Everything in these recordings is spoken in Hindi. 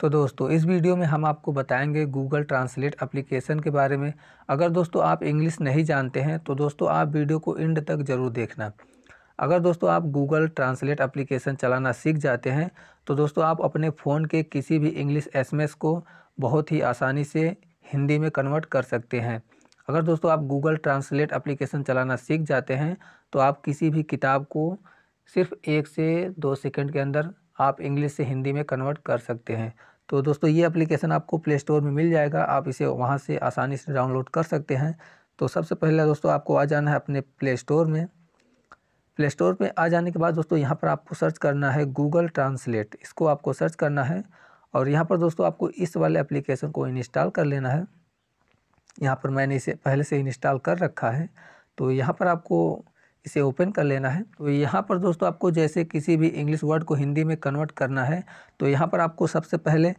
तो दोस्तों इस वीडियो में हम आपको बताएंगे गूगल ट्रांसलेट एप्लीकेशन के बारे में अगर दोस्तों आप इंग्लिश नहीं जानते हैं तो दोस्तों आप वीडियो को एंड तक ज़रूर देखना अगर दोस्तों आप गूगल ट्रांसलेट एप्लीकेशन चलाना सीख जाते हैं तो दोस्तों आप अपने फ़ोन के किसी भी इंग्लिश एसएमएस को बहुत ही आसानी से हिंदी में कन्वर्ट कर सकते हैं अगर दोस्तों आप गूगल ट्रांसलेट एप्लीकेशन चलाना सीख जाते हैं तो आप किसी भी किताब को सिर्फ एक से दो सेकेंड के अंदर आप इंग्लिश से हिंदी में कन्वर्ट कर सकते हैं तो दोस्तों ये एप्लीकेशन आपको प्ले स्टोर में मिल जाएगा आप इसे वहाँ से आसानी से डाउनलोड कर सकते हैं तो सबसे पहले दोस्तों आपको आ जाना है अपने प्ले स्टोर में प्ले स्टोर पर आ जाने के बाद दोस्तों यहाँ पर आपको सर्च करना है गूगल ट्रांसलेट इसको आपको सर्च करना है और यहाँ पर दोस्तों आपको इस वाले एप्लीकेशन को इंस्टॉल कर लेना है यहाँ पर मैंने इसे पहले से इंस्टॉल कर रखा है तो यहाँ पर आपको इसे ओपन कर लेना है तो यहाँ पर दोस्तों आपको जैसे किसी भी इंग्लिश वर्ड को हिंदी में कन्वर्ट करना है तो यहाँ पर आपको सबसे पहले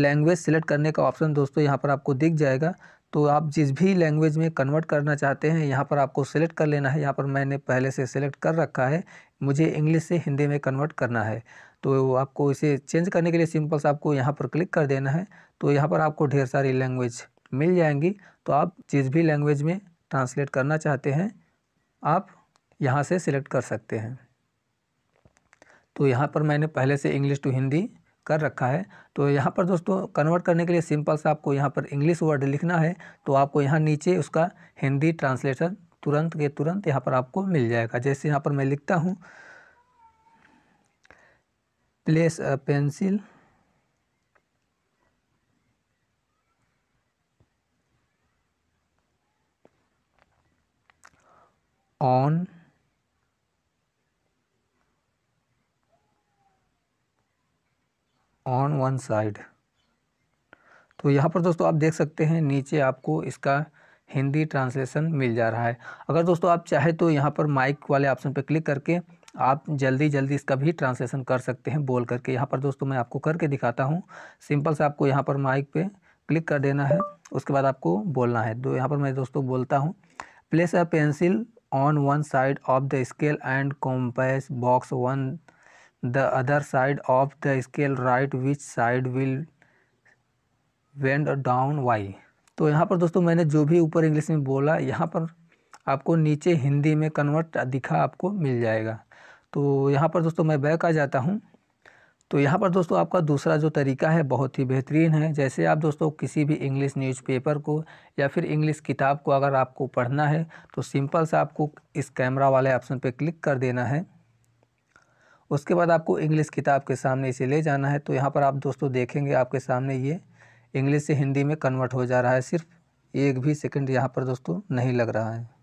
लैंग्वेज सिलेक्ट करने का ऑप्शन दोस्तों यहाँ पर आपको दिख जाएगा तो आप जिस भी लैंग्वेज में कन्वर्ट करना चाहते हैं यहाँ पर आपको सिलेक्ट कर लेना है यहाँ पर मैंने पहले से सिलेक्ट कर रखा है मुझे इंग्लिश से हिंदी में कन्वर्ट करना है तो आपको इसे चेंज करने के लिए सिंपल सा आपको यहाँ पर क्लिक कर देना है तो यहाँ पर आपको ढेर सारी लैंग्वेज मिल जाएंगी तो आप जिस भी लैंग्वेज में ट्रांसलेट करना चाहते हैं आप यहाँ से सिलेक्ट कर सकते हैं तो यहाँ पर मैंने पहले से इंग्लिश टू हिंदी कर रखा है तो यहाँ पर दोस्तों कन्वर्ट करने के लिए सिंपल सा आपको यहाँ पर इंग्लिश वर्ड लिखना है तो आपको यहाँ नीचे उसका हिंदी ट्रांसलेशन तुरंत के तुरंत यहाँ पर आपको मिल जाएगा जैसे यहाँ पर मैं लिखता हूँ place pencil on on one side तो यहाँ पर दोस्तों आप देख सकते हैं नीचे आपको इसका हिंदी ट्रांसलेशन मिल जा रहा है अगर दोस्तों आप चाहे तो यहाँ पर माइक वाले ऑप्शन पर क्लिक करके आप जल्दी जल्दी इसका भी ट्रांसलेशन कर सकते हैं बोल करके यहाँ पर दोस्तों मैं आपको करके दिखाता हूँ सिंपल से आपको यहाँ पर माइक पे क्लिक कर देना है उसके बाद आपको बोलना है तो यहाँ पर मैं दोस्तों बोलता हूँ place a pencil on one side of the scale and compass box on the other side of the scale right which side will bend down why तो यहाँ पर दोस्तों मैंने जो भी ऊपर इंग्लिश में बोला यहाँ पर आपको नीचे हिंदी में कन्वर्ट दिखा आपको मिल जाएगा तो यहाँ पर दोस्तों मैं बैक आ जाता हूँ तो यहाँ पर दोस्तों आपका दूसरा जो तरीका है बहुत ही बेहतरीन है जैसे आप दोस्तों किसी भी इंग्लिश न्यूज़पेपर को या फिर इंग्लिश किताब को अगर आपको पढ़ना है तो सिंपल से आपको इस कैमरा वाले ऑप्शन पर क्लिक कर देना है उसके बाद आपको इंग्लिश किताब के सामने इसे ले जाना है तो यहाँ पर आप दोस्तों देखेंगे आपके सामने ये इंग्लिश से हिंदी में कन्वर्ट हो जा रहा है सिर्फ एक भी सेकेंड यहाँ पर दोस्तों नहीं लग रहा है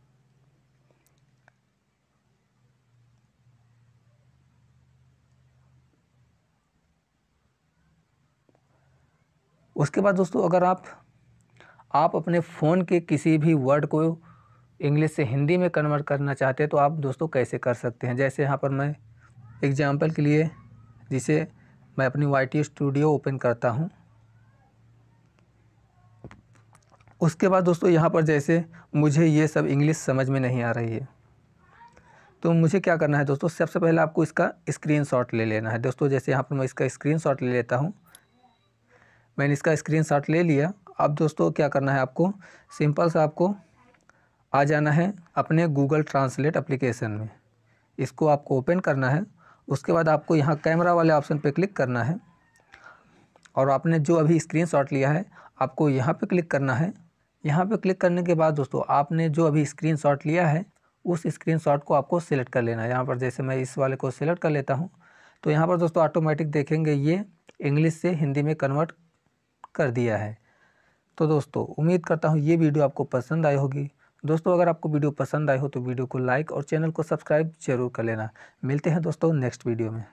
उसके बाद दोस्तों अगर आप आप अपने फ़ोन के किसी भी वर्ड को इंग्लिश से हिंदी में कन्वर्ट करना चाहते हैं तो आप दोस्तों कैसे कर सकते हैं जैसे यहाँ पर मैं एग्ज़ाम्पल के लिए जिसे मैं अपनी वाई स्टूडियो ओपन करता हूँ उसके बाद दोस्तों यहाँ पर जैसे मुझे ये सब इंग्लिश समझ में नहीं आ रही है तो मुझे क्या करना है दोस्तों सबसे पहले आपको इसका स्क्रीनशॉट ले लेना है दोस्तों जैसे यहाँ पर मैं इसका स्क्रीनशॉट ले लेता हूँ मैंने इसका शॉट ले लिया अब दोस्तों क्या करना है आपको सिंपल सा आपको आ जाना है अपने गूगल ट्रांसलेट अप्लीकेशन में इसको आपको ओपन करना है उसके बाद आपको यहाँ कैमरा वाले ऑप्शन पे क्लिक करना है और आपने जो अभी स्क्रीनशॉट लिया है आपको यहाँ पे क्लिक करना है यहाँ पे क्लिक करने के बाद दोस्तों आपने जो अभी स्क्रीनशॉट लिया है उस स्क्रीनशॉट को आपको सिलेक्ट कर लेना है यहाँ पर जैसे मैं इस वाले को सिलेक्ट कर लेता हूँ तो यहाँ पर दोस्तों ऑटोमेटिक देखेंगे ये इंग्लिश से हिंदी में कन्वर्ट कर दिया है तो दोस्तों उम्मीद करता हूँ ये वीडियो आपको पसंद आई होगी दोस्तों अगर आपको वीडियो पसंद आई हो तो वीडियो को लाइक और चैनल को सब्सक्राइब जरूर कर लेना मिलते हैं दोस्तों नेक्स्ट वीडियो में